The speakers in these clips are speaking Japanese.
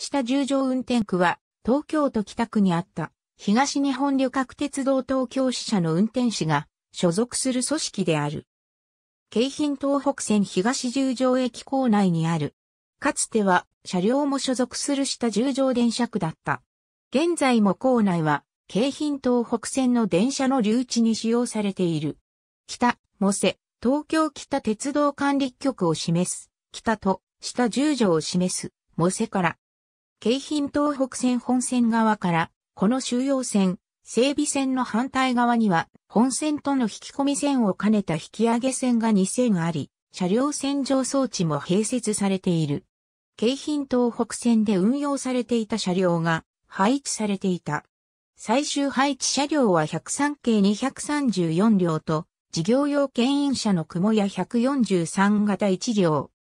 下十条運転区は、東京都北区にあった、東日本旅客鉄道東京支社の運転士が、所属する組織である。京浜東北線東十条駅構内にある。かつては、車両も所属する下十条電車区だった。現在も構内は、京浜東北線の電車の留置に使用されている。北、モセ、東京北鉄道管理局を示す、北と、下十条を示す、モセから、京浜東北線本線側から、この収容線、整備線の反対側には、本線との引き込み線を兼ねた引き上げ線が2線あり、車両洗浄装置も併設されている。京浜東北線で運用されていた車両が配置されていた。最終配置車両は103系234両と、事業用牽引車の雲や143型1両。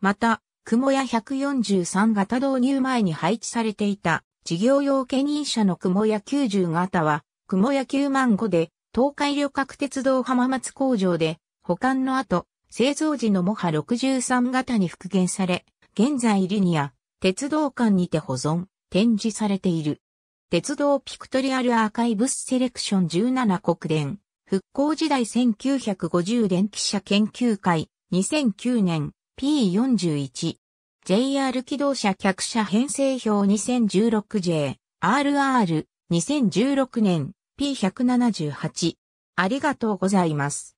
また、雲屋143型導入前に配置されていた事業用兼任車の雲屋90型は、雲屋9万5で、東海旅客鉄道浜松工場で、保管の後、製造時のモハ63型に復元され、現在リニア、鉄道館にて保存、展示されている。鉄道ピクトリアルアーカイブスセレクション17国電復興時代1950電気車研究会、2009年、P41、JR 機動車客車編成表 2016J、RR、2016年、P178。ありがとうございます。